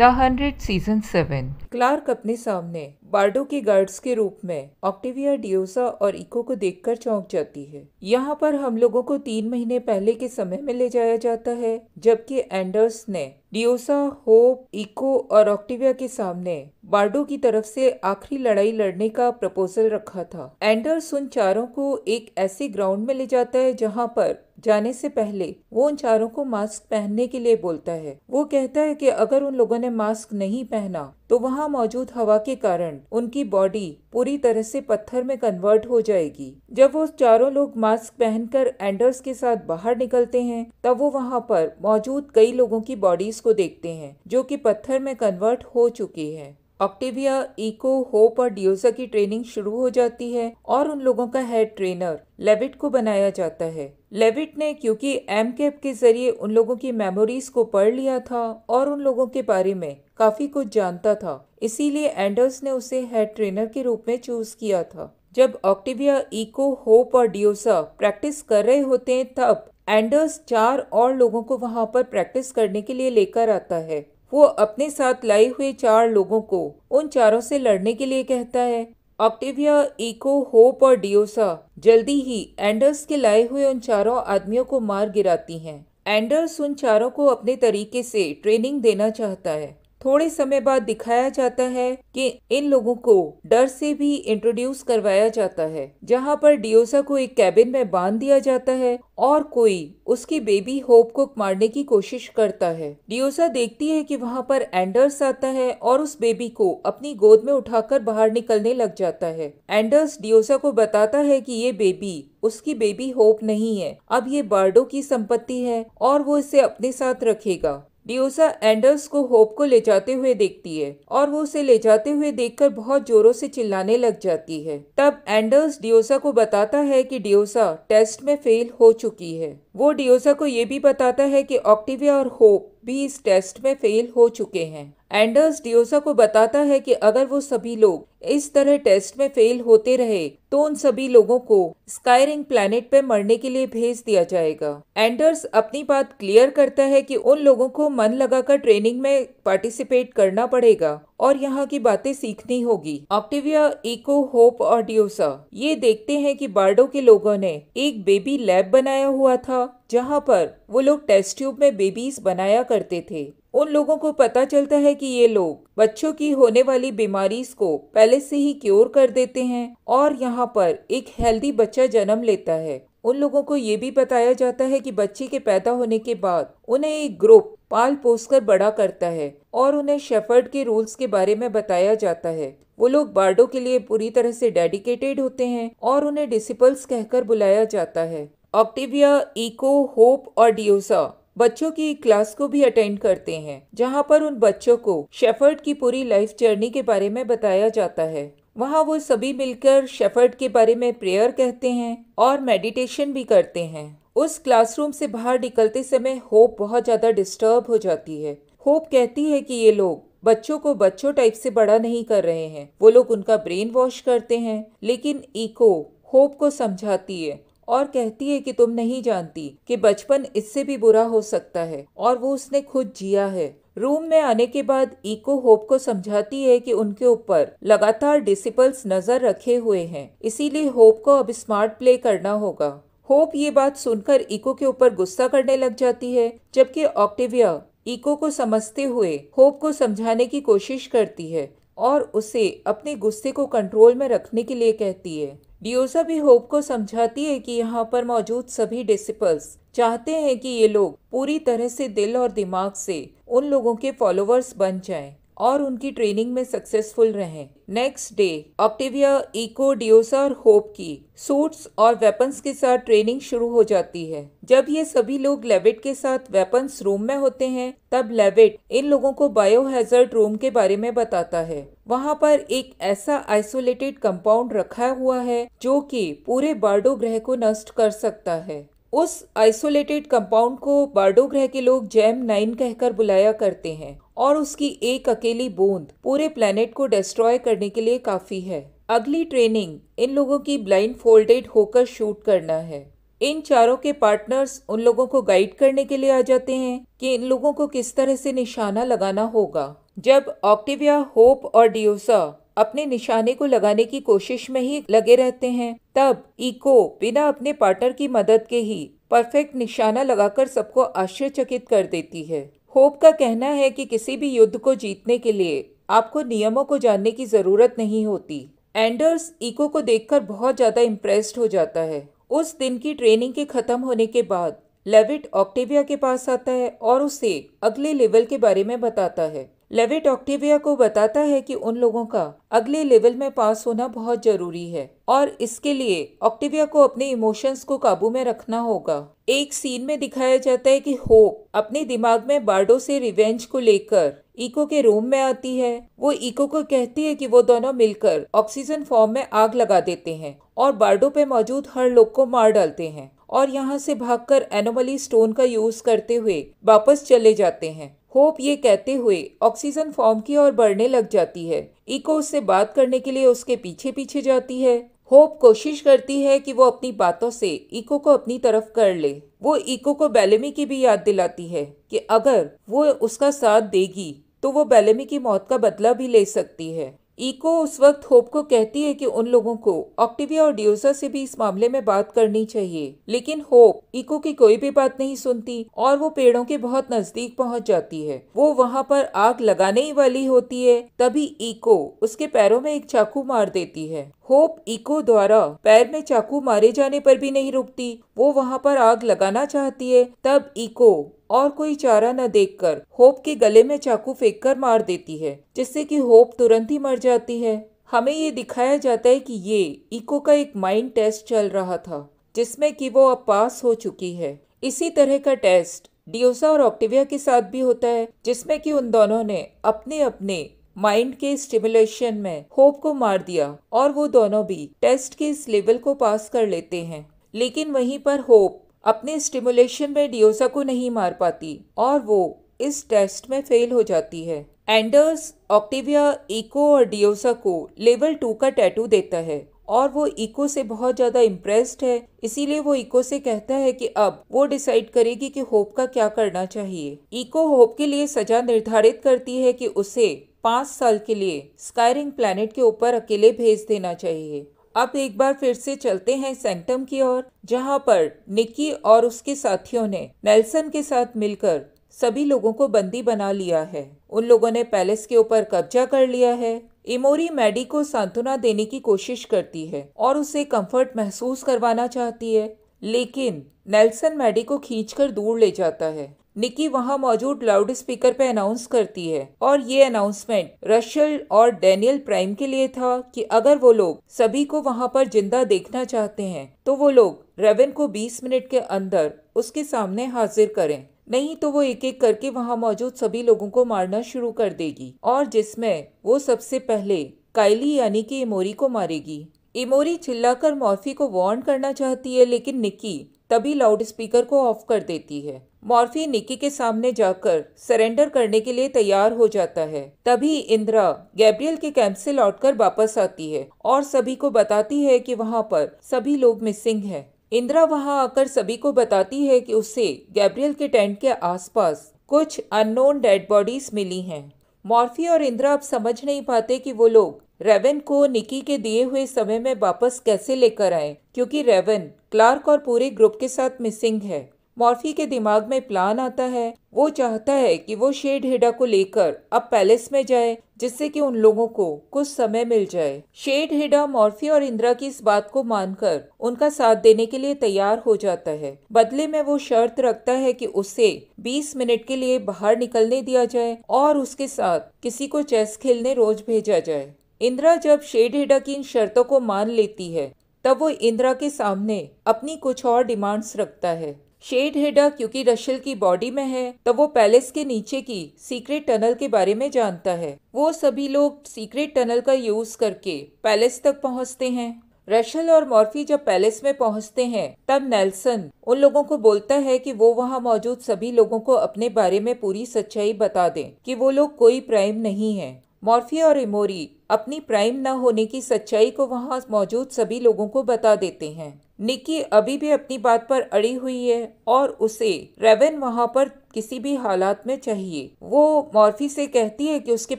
The hundred season seven Clarke अपने सामने बार्डो के गार्ड्स के रूप में ऑक्टिविया डियोसा और इको को देखकर चौंक जाती है यहाँ पर हम लोगों को तीन महीने पहले के समय में ले जाया जाता है जबकि एंडर्स ने डियोसा होप इको और ऑक्टिविया के सामने बार्डो की तरफ से आखिरी लड़ाई लड़ने का प्रपोजल रखा था एंडर्स उन चारों को एक ऐसे ग्राउंड में ले जाता है जहाँ पर जाने से पहले वो उन चारों को मास्क पहनने के लिए बोलता है वो कहता है कि अगर उन लोगों ने मास्क नहीं पहना तो वहाँ मौजूद हवा के कारण उनकी बॉडी पूरी तरह से पत्थर में कन्वर्ट हो जाएगी जब वो चारों लोग मास्क पहनकर एंडर्स के साथ बाहर निकलते हैं तब वो वहाँ पर मौजूद कई लोगों की बॉडीज को देखते हैं जो कि पत्थर में कन्वर्ट हो चुकी है ऑक्टेविया इको होप और डियोजा की ट्रेनिंग शुरू हो जाती है और उन लोगों का हेड ट्रेनर लेविट को बनाया जाता है लेविट ने क्योंकि एम कैप के जरिए उन लोगों की मेमोरीज को पढ़ लिया था और उन लोगों के बारे में काफी कुछ जानता था इसीलिए एंडर्स ने उसे हेड ट्रेनर के रूप में चूज किया था जब ऑक्टिविया इको होप और डियोसा प्रैक्टिस कर रहे होते हैं तब एंडर्स चार और लोगों को वहां पर प्रैक्टिस करने के लिए लेकर आता है वो अपने साथ लाए हुए चार लोगों को उन चारों से लड़ने के लिए कहता है ऑक्टिविया इको होप और डियोसा जल्दी ही एंडर्स के लाए हुए उन चारों आदमियों को मार गिराती हैं एंडर्स उन चारों को अपने तरीके से ट्रेनिंग देना चाहता है थोड़े समय बाद दिखाया जाता है कि इन लोगों को डर से भी इंट्रोड्यूस करवाया जाता है जहां पर डियोसा को एक कैबिन में बांध दिया जाता है और कोई उसकी बेबी होप को मारने की कोशिश करता है डियोसा देखती है कि वहां पर एंडर्स आता है और उस बेबी को अपनी गोद में उठाकर बाहर निकलने लग जाता है एंडर्स डियोसा को बताता है कि ये बेबी उसकी बेबी होप नहीं है अब ये बार्डो की संपत्ति है और वो इसे अपने साथ रखेगा डियोसा एंडर्स को होप को ले जाते हुए देखती है और वो उसे ले जाते हुए देखकर बहुत जोरों से चिल्लाने लग जाती है तब एंडर्स डियोसा को बताता है कि डियोसा टेस्ट में फेल हो चुकी है वो डियोजा को ये भी बताता है कि ऑक्टिविया और होप भी इस टेस्ट में फेल हो चुके हैं एंडर्स डियोजा को बताता है कि अगर वो सभी लोग इस तरह टेस्ट में फेल होते रहे तो उन सभी लोगों को स्कायरिंग प्लेनेट पे मरने के लिए भेज दिया जाएगा एंडर्स अपनी बात क्लियर करता है कि उन लोगों को मन लगाकर ट्रेनिंग में पार्टिसिपेट करना पड़ेगा और यहाँ की बातें सीखनी होगी ऑक्टिविया इको होप और ड्यूसा ये देखते हैं कि बार्डो के लोगों ने एक बेबी लैब बनाया हुआ था जहाँ पर वो लोग टेस्ट ट्यूब में बेबीज बनाया करते थे उन लोगों को पता चलता है कि ये लोग बच्चों की होने वाली बीमारी को पहले से ही क्योर कर देते हैं और यहाँ पर एक हेल्दी बच्चा जन्म लेता है उन लोगों को ये भी बताया जाता है कि बच्चे के पैदा होने के बाद उन्हें एक ग्रुप पाल पोसकर बड़ा करता है और उन्हें शेफर्ड के रूल्स के बारे में बताया जाता है वो लोग बार्डो के लिए पूरी तरह से डेडिकेटेड होते हैं और उन्हें डिसिपल्स कहकर बुलाया जाता है ऑक्टिविया इको होप और डियोसा बच्चों की क्लास को भी अटेंड करते हैं जहाँ पर उन बच्चों को शेफर्ड की पूरी लाइफ जर्नी के बारे में बताया जाता है वहाँ वो सभी मिलकर शेफर्ड के बारे में प्रेयर कहते हैं और मेडिटेशन भी करते हैं उस क्लासरूम से बाहर निकलते समय होप बहुत ज़्यादा डिस्टर्ब हो जाती है होप कहती है कि ये लोग बच्चों को बच्चों टाइप से बड़ा नहीं कर रहे हैं वो लोग उनका ब्रेन वॉश करते हैं लेकिन इको होप को समझाती है और कहती है कि तुम नहीं जानती कि बचपन इससे भी बुरा हो सकता है और वो उसने खुद जिया है रूम में आने के बाद इको होप को समझाती है कि उनके ऊपर लगातार डिसिपल्स नजर रखे हुए हैं इसीलिए होप को अब स्मार्ट प्ले करना होगा होप ये बात सुनकर इको के ऊपर गुस्सा करने लग जाती है जबकि ऑक्टेविया इको को समझते हुए होप को समझाने की कोशिश करती है और उसे अपने गुस्से को कंट्रोल में रखने के लिए कहती है डियोसा भी होप को समझाती है कि यहाँ पर मौजूद सभी डिसिपल्स चाहते हैं कि ये लोग पूरी तरह से दिल और दिमाग से उन लोगों के फॉलोअर्स बन जाएं और उनकी ट्रेनिंग में सक्सेसफुल रहें next day Octavia Echo Diyoza Hope की सूट्स और वेपन्स के साथ ट्रेनिंग शुरू हो जाती है जब ये सभी लोग लेविट के साथ वेपन्स रूम में होते हैं तब लेविट इन लोगों को बायोहैजर्ड रूम के बारे में बताता है वहाँ पर एक ऐसा आइसोलेटेड कंपाउंड रखा हुआ है जो कि पूरे बार्डो ग्रह को नष्ट कर सकता है उस आइसोलेटेड कंपाउंड को बार्डो ग्रह के लोग जैम नाइन कहकर बुलाया करते हैं और उसकी एक अकेली बूंद पूरे प्लेनेट को डिस्ट्रॉय करने के लिए काफ़ी है अगली ट्रेनिंग इन लोगों की ब्लाइंड फोल्डेड होकर शूट करना है इन चारों के पार्टनर्स उन लोगों को गाइड करने के लिए आ जाते हैं कि इन लोगों को किस तरह से निशाना लगाना होगा जब ऑक्टिविया होप और डियोसा अपने निशाने को लगाने की कोशिश में ही लगे रहते हैं तब इको बिना अपने पार्टनर की मदद के ही परफेक्ट निशाना लगाकर सबको आश्चर्यचकित कर देती है होप का कहना है कि किसी भी युद्ध को जीतने के लिए आपको नियमों को जानने की ज़रूरत नहीं होती एंडर्स इको को देखकर बहुत ज़्यादा इम्प्रेस्ड हो जाता है उस दिन की ट्रेनिंग के ख़त्म होने के बाद लेविट ऑक्टेविया के पास आता है और उसे अगले लेवल के बारे में बताता है लेविट ऑक्टिविया को बताता है कि उन लोगों का अगले लेवल में पास होना बहुत जरूरी है और इसके लिए ऑक्टिविया को अपने इमोशंस को काबू में रखना होगा एक सीन में दिखाया जाता है कि होप अपने दिमाग में बार्डो से रिवेंज को लेकर ईको के रूम में आती है वो इको को कहती है कि वो दोनों मिलकर ऑक्सीजन फॉर्म में आग लगा देते हैं और बार्डो पे मौजूद हर लोग को मार डालते हैं और यहाँ से भागकर एनोमली स्टोन का यूज करते हुए वापस चले जाते हैं होप ये कहते हुए ऑक्सीजन फॉर्म की ओर बढ़ने लग जाती है इको उससे बात करने के लिए उसके पीछे पीछे जाती है होप कोशिश करती है कि वो अपनी बातों से इको को अपनी तरफ कर ले वो इको को बेलेमी की भी याद दिलाती है कि अगर वो उसका साथ देगी तो वो बेलेमी की मौत का बदला भी ले सकती है ईको उस वक्त होप को कहती है कि उन लोगों को ऑक्टिविया और डियोसा से भी इस मामले में बात करनी चाहिए लेकिन होप ईको की कोई भी बात नहीं सुनती और वो पेड़ों के बहुत नजदीक पहुंच जाती है वो वहां पर आग लगाने ही वाली होती है तभी ईको उसके पैरों में एक चाकू मार देती है होप इको द्वारा पैर में चाकू मारे जाने पर भी नहीं रुकती वो वहाँ पर आग लगाना चाहती है तब इको और कोई चारा न देखकर होप के गले में चाकू फेंककर मार देती है जिससे कि होप तुरंत ही मर जाती है हमें ये दिखाया जाता है कि ये इको का एक माइंड टेस्ट चल रहा था जिसमें कि वो अब पास हो चुकी है इसी तरह का टेस्ट डियोसा और ऑक्टिविया के साथ भी होता है जिसमें कि उन दोनों ने अपने अपने माइंड के स्टिमुलेशन में होप को मार दिया और वो दोनों भी टेस्ट के इस लेवल को पास कर लेते हैं लेकिन वहीं पर होप अपने स्टिमुलेशन में डियोसा को नहीं मार पाती और वो इस टेस्ट में फेल हो जाती है एंडर्स ऑक्टिविया इको और डियोसा को लेवल टू का टैटू देता है और वो इको से बहुत ज़्यादा इम्प्रेस्ड है इसीलिए वो इको से कहता है कि अब वो डिसाइड करेगी कि होप का क्या करना चाहिए इको होप के लिए सजा निर्धारित करती है कि उसे पाँच साल के लिए स्कायरिंग प्लैनेट के ऊपर अकेले भेज देना चाहिए अब एक बार फिर से चलते हैं सेंटम की ओर जहां पर निक्की और उसके साथियों ने नेल्सन के साथ मिलकर सभी लोगों को बंदी बना लिया है उन लोगों ने पैलेस के ऊपर कब्जा कर लिया है इमोरी मैडी को सांत्वना देने की कोशिश करती है और उसे कंफर्ट महसूस करवाना चाहती है लेकिन नेल्सन मैडी को खींचकर दूर ले जाता है निकी वहां मौजूद लाउड स्पीकर पे अनाउंस करती है और ये अनाउंसमेंट रशल और डेनियल प्राइम के लिए था कि अगर वो लोग सभी को वहां पर जिंदा देखना चाहते हैं तो वो लोग रेवन को 20 मिनट के अंदर उसके सामने हाजिर करें नहीं तो वो एक एक करके वहाँ मौजूद सभी लोगों को मारना शुरू कर देगी और जिसमें वो सबसे पहले कायली यानी कि इमोरी को मारेगी इमोरी चिल्लाकर मॉर्फी को वार्न करना चाहती है लेकिन निक्की तभी लाउडस्पीकर को ऑफ कर देती है मॉर्फी निकी के सामने जाकर सरेंडर करने के लिए तैयार हो जाता है तभी इंदिरा गैब्रियल के कैंप से लौटकर वापस आती है और सभी को बताती है कि वहाँ पर सभी लोग मिसिंग हैं। इंदिरा वहाँ आकर सभी को बताती है कि उसे गैब्रियल के टेंट के आसपास कुछ अननोन डेड बॉडीज मिली हैं मॉर्फी और इंदिरा अब समझ नहीं पाते कि वो लोग रेवन को निकी के दिए हुए समय में वापस कैसे लेकर आए क्योंकि रेवन क्लार्क और पूरे ग्रुप के साथ मिसिंग है मॉर्फी के दिमाग में प्लान आता है वो चाहता है कि वो शेड हेडा को लेकर अब पैलेस में जाए जिससे कि उन लोगों को कुछ समय मिल जाए शेड हेडा मॉर्फी और इंदिरा की इस बात को मानकर उनका साथ देने के लिए तैयार हो जाता है बदले में वो शर्त रखता है कि उसे 20 मिनट के लिए बाहर निकलने दिया जाए और उसके साथ किसी को चेस खेलने रोज भेजा जाए इंदिरा जब शेडेडा की इन शर्तों को मान लेती है तब वो इंदिरा के सामने अपनी कुछ और डिमांड्स रखता है शेड हेडा क्योंकि रशल की बॉडी में है तो वो पैलेस के नीचे की सीक्रेट टनल के बारे में जानता है वो सभी लोग सीक्रेट टनल का यूज करके पैलेस तक पहुंचते हैं रशल और मॉर्फी जब पैलेस में पहुंचते हैं तब नेल्सन उन लोगों को बोलता है कि वो वहां मौजूद सभी लोगों को अपने बारे में पूरी सच्चाई बता दें कि वो लोग कोई प्राइम नहीं है मॉर्फी और इमोरी अपनी प्राइम न होने की सच्चाई को वहाँ मौजूद सभी लोगों को बता देते हैं निक्की अभी भी अपनी बात पर अड़ी हुई है और उसे रेवन वहाँ पर किसी भी हालात में चाहिए वो मॉर्फी से कहती है कि उसके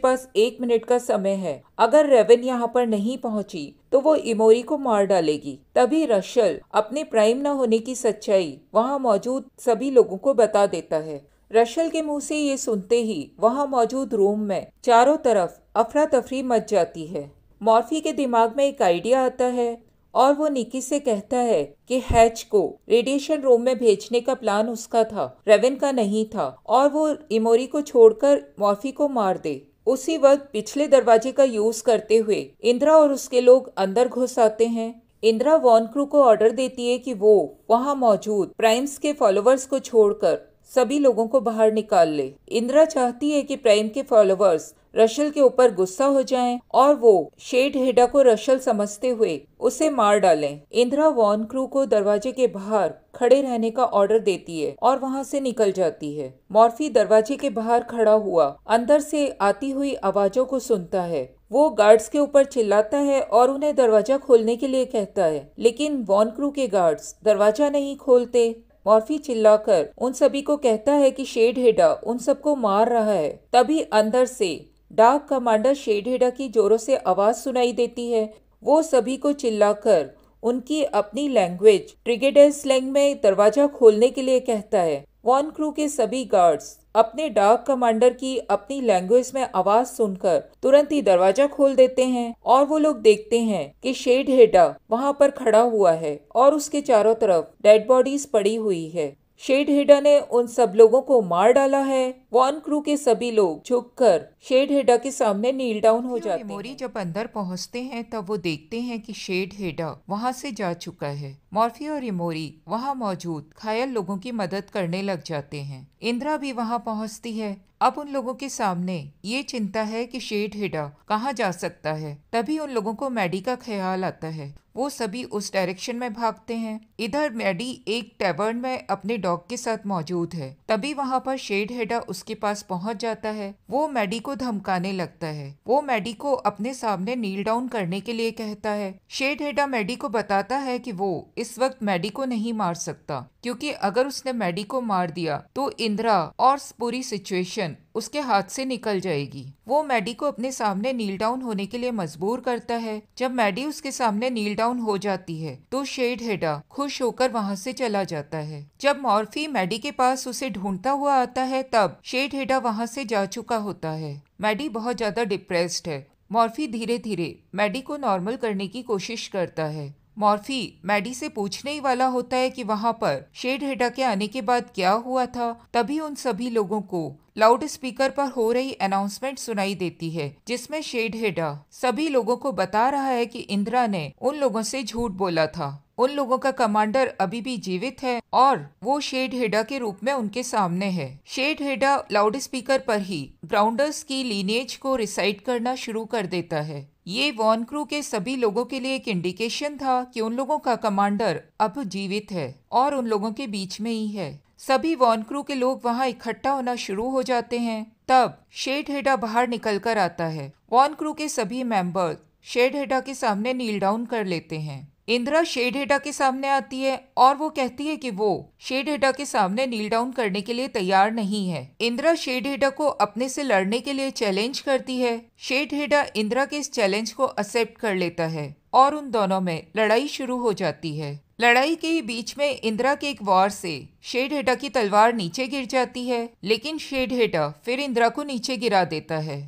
पास एक मिनट का समय है अगर रेवन यहाँ पर नहीं पहुँची तो वो इमोरी को मार डालेगी तभी रशल अपने प्राइम न होने की सच्चाई वहाँ मौजूद सभी लोगों को बता देता है रशल के मुंह से ये सुनते ही वहां मौजूद रूम में चारों तरफ अफरा तफरी मच जाती है मॉर्फी के दिमाग में एक आइडिया आता है और वो निकी से कहता है कि हैच को रेडिएशन रूम में भेजने का प्लान उसका था रेवन का नहीं था और वो इमोरी को छोड़कर मॉर्फी को मार दे उसी वक्त पिछले दरवाजे का यूज करते हुए इंदिरा और उसके लोग अंदर घुस आते हैं इंदिरा वॉन क्रू को ऑर्डर देती है कि वो वहाँ मौजूद प्राइम्स के फॉलोअर्स को छोड़कर सभी लोगों को बाहर निकाल ले इंदिरा चाहती है कि प्रेम के फॉलोअर्स रशल के ऊपर गुस्सा हो जाएं और वो शेड हेडा को रशल समझते हुए उसे मार डालें इंदिरा वॉन क्रू को दरवाजे के बाहर खड़े रहने का ऑर्डर देती है और वहां से निकल जाती है मॉर्फी दरवाजे के बाहर खड़ा हुआ अंदर से आती हुई आवाजों को सुनता है वो गार्ड्स के ऊपर चिल्लाता है और उन्हें दरवाजा खोलने के लिए कहता है लेकिन वॉन क्रू के गार्ड्स दरवाजा नहीं खोलते मॉर्फी चिल्लाकर उन सभी को कहता है कि शेडहेडा उन सबको मार रहा है तभी अंदर से डाक कमांडर शेडहेडा की जोरों से आवाज सुनाई देती है वो सभी को चिल्लाकर उनकी अपनी लैंग्वेज ट्रिगेडर स्लैंग में दरवाजा खोलने के लिए कहता है वॉन क्रू के सभी गार्ड्स अपने डाक कमांडर की अपनी लैंग्वेज में आवाज सुनकर तुरंत ही दरवाजा खोल देते हैं और वो लोग देखते हैं कि शेड हेडा वहाँ पर खड़ा हुआ है और उसके चारों तरफ डेड बॉडीज पड़ी हुई है शेड हेडा ने उन सब लोगों को मार डाला है वॉन क्रू के सभी लोग झुककर शेड हेडा के सामने नील डाउन हो जाते हैं मोरी जब अंदर पहुंचते हैं तब वो देखते हैं कि शेड हेडा वहां से जा चुका है मॉर्फी और इमोरी वहां मौजूद घायल लोगों की मदद करने लग जाते हैं इंदिरा भी वहां पहुंचती है अब उन लोगों के सामने ये चिंता है कि शेड हिडा कहाँ जा सकता है तभी उन लोगों को मैडी का ख्याल आता है वो सभी उस डायरेक्शन में भागते हैं इधर मैडी एक टैबर्न में अपने डॉग के साथ मौजूद है तभी वहाँ पर शेड हेडा उस उसके पास पहुंच जाता है वो मैडी को धमकाने लगता है वो मैडी को अपने सामने नील डाउन करने के लिए कहता है शेड हेडा मैडी को बताता है कि वो इस वक्त मैडी को नहीं मार सकता क्योंकि अगर उसने मैडी को मार दिया तो इंदिरा और पूरी सिचुएशन उसके हाथ से निकल जाएगी वो मैडी को अपने सामने नील डाउन होने के लिए मजबूर करता है जब मैडी उसके सामने नील डाउन हो जाती है तो शेड हेडा खुश होकर वहाँ से चला जाता है जब मॉर्फी मैडी के पास उसे ढूंढता हुआ आता है तब शेड हेडा वहाँ से जा चुका होता है मैडी बहुत ज़्यादा डिप्रेस्ड है मॉर्फी धीरे धीरे मैडी को नॉर्मल करने की कोशिश करता है मॉर्फी मैडी से पूछने ही वाला होता है कि वहाँ पर शेड हेडा के आने के बाद क्या हुआ था तभी उन सभी लोगों को लाउड स्पीकर पर हो रही अनाउंसमेंट सुनाई देती है जिसमें शेड हेडा सभी लोगों को बता रहा है कि इंदिरा ने उन लोगों से झूठ बोला था उन लोगों का कमांडर अभी भी जीवित है और वो शेड हेडा के रूप में उनके सामने है शेड हेडा लाउड स्पीकर पर ही ग्राउंडर्स की लीनेज को रिसाइट करना शुरू कर देता है ये वॉन क्रू के सभी लोगों के लिए एक इंडिकेशन था कि उन लोगों का कमांडर अब जीवित है और उन लोगों के बीच में ही है सभी वॉनक्रू के लोग वहाँ इकट्ठा होना शुरू हो जाते हैं तब शेड हेडा बाहर निकल कर आता है वॉनक्रू के सभी मेंबर शेड हेडा के सामने नील डाउन कर लेते हैं इंदिरा शेड हेडा के सामने आती है और वो कहती है कि वो शेड हेडा के सामने नील डाउन करने के लिए तैयार नहीं है इंदिरा शेड हेडा को अपने से लड़ने के लिए चैलेंज करती है शेड हेडा इंदिरा के इस चैलेंज को एक्सेप्ट कर लेता है और उन दोनों में लड़ाई शुरू हो जाती है लड़ाई के बीच में इंदिरा के एक वार से शेड हेटा की तलवार नीचे गिर जाती है लेकिन शेड हेटा फिर इंदिरा को नीचे गिरा देता है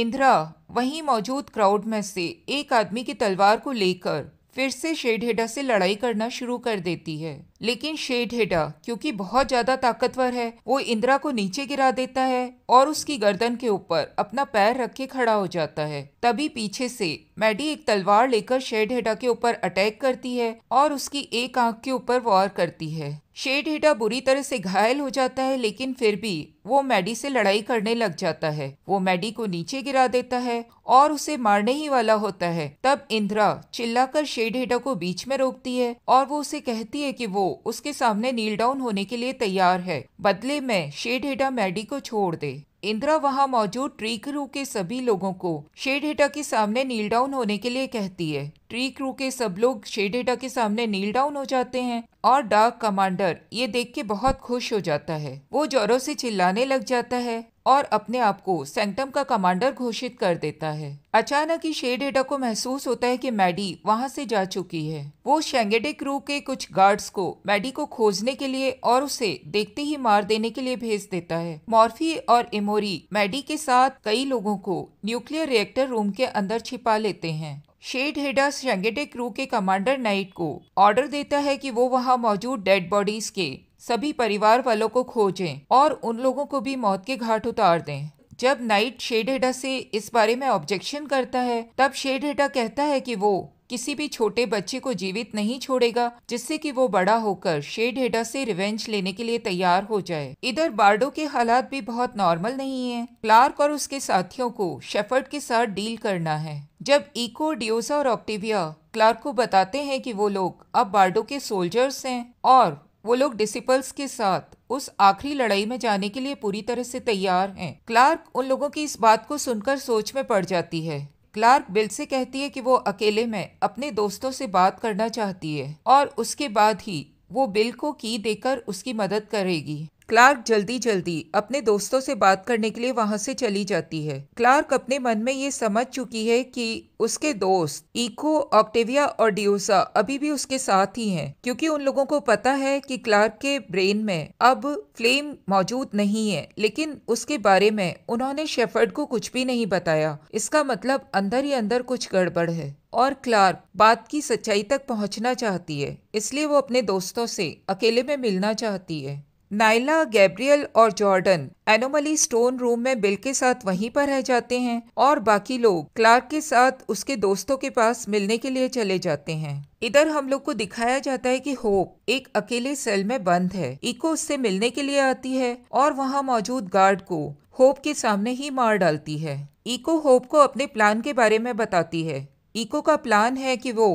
इंदिरा वहीं मौजूद क्राउड में से एक आदमी की तलवार को लेकर फिर से शेड हेटा से लड़ाई करना शुरू कर देती है लेकिन शेड हेडा क्योंकि बहुत ज्यादा ताकतवर है वो इंदिरा को नीचे गिरा देता है और उसकी गर्दन के ऊपर अपना पैर रख के खड़ा हो जाता है तभी पीछे से मैडी एक तलवार लेकर शेड हेडा के ऊपर अटैक करती है और उसकी एक आंख के ऊपर वार करती है शेड हेडा बुरी तरह से घायल हो जाता है लेकिन फिर भी वो मैडी से लड़ाई करने लग जाता है वो मैडी को नीचे गिरा देता है और उसे मारने ही वाला होता है तब इंदिरा चिल्लाकर शेड हेडा को बीच में रोकती है और वो उसे कहती है कि वो उसके सामने नील डाउन होने के लिए तैयार है बदले में शेडहेडा मैडी को छोड़ दे इंदिरा वहाँ मौजूद ट्री क्रू के सभी लोगों को शेडहेटा के सामने नील डाउन होने के लिए कहती है ट्री क्रू के सब लोग शेडहेटा के सामने नील डाउन हो जाते हैं और डार्क कमांडर ये देख के बहुत खुश हो जाता है वो जोरों से चिल्लाने लग जाता है और अपने आप को सेंटम का कमांडर घोषित कर देता है अचानक ही शेडेडा को महसूस होता है कि मैडी वहां से जा चुकी है वो शेंगेडे क्रू के कुछ गार्ड्स को मैडी को खोजने के लिए और उसे देखते ही मार देने के लिए भेज देता है मॉर्फी और इमोरी मैडी के साथ कई लोगों को न्यूक्लियर रिएक्टर रूम के अंदर छिपा लेते हैं शेड हेडा शेंगेडे क्रू के कमांडर नाइट को ऑर्डर देता है कि वो वहां मौजूद डेड बॉडीज के सभी परिवार वालों को खोजें और उन लोगों को भी मौत के घाट उतार दें जब नाइट शेडेडा से इस बारे में ऑब्जेक्शन करता है तब शेडेडा कहता है कि वो किसी भी छोटे बच्चे को जीवित नहीं छोड़ेगा जिससे कि वो बड़ा होकर शेड हेडा से रिवेंज लेने के लिए तैयार हो जाए इधर बार्डो के हालात भी बहुत नॉर्मल नहीं है क्लार्क और उसके साथियों को शेफर्ड के साथ डील करना है जब इको डियोसा और ऑक्टिविया क्लार्क को बताते हैं कि वो लोग अब बार्डो के सोल्जर्स हैं और वो लोग डिसिपल्स के साथ उस आखिरी लड़ाई में जाने के लिए पूरी तरह से तैयार हैं क्लार्क उन लोगों की इस बात को सुनकर सोच में पड़ जाती है क्लार्क बिल से कहती है कि वो अकेले में अपने दोस्तों से बात करना चाहती है और उसके बाद ही वो बिल को की देकर उसकी मदद करेगी क्लार्क जल्दी जल्दी अपने दोस्तों से बात करने के लिए वहां से चली जाती है क्लार्क अपने मन में ये समझ चुकी है कि उसके दोस्त इको ऑक्टेविया और डियोसा अभी भी उसके साथ ही हैं क्योंकि उन लोगों को पता है कि क्लार्क के ब्रेन में अब फ्लेम मौजूद नहीं है लेकिन उसके बारे में उन्होंने शेफर्ड को कुछ भी नहीं बताया इसका मतलब अंदर ही अंदर कुछ गड़बड़ है और क्लार्क बात की सच्चाई तक पहुंचना चाहती है इसलिए वो अपने दोस्तों से अकेले में मिलना चाहती है नाइला गैब्रियल और जॉर्डन एनोमली स्टोन रूम में बिल के साथ वहीं पर रह जाते हैं और बाकी लोग क्लार्क के साथ उसके दोस्तों के पास मिलने के लिए चले जाते हैं इधर हम लोग को दिखाया जाता है कि होप एक अकेले सेल में बंद है इको उससे मिलने के लिए आती है और वहाँ मौजूद गार्ड को होप के सामने ही मार डालती है इको होप को अपने प्लान के बारे में बताती है इको का प्लान है कि वो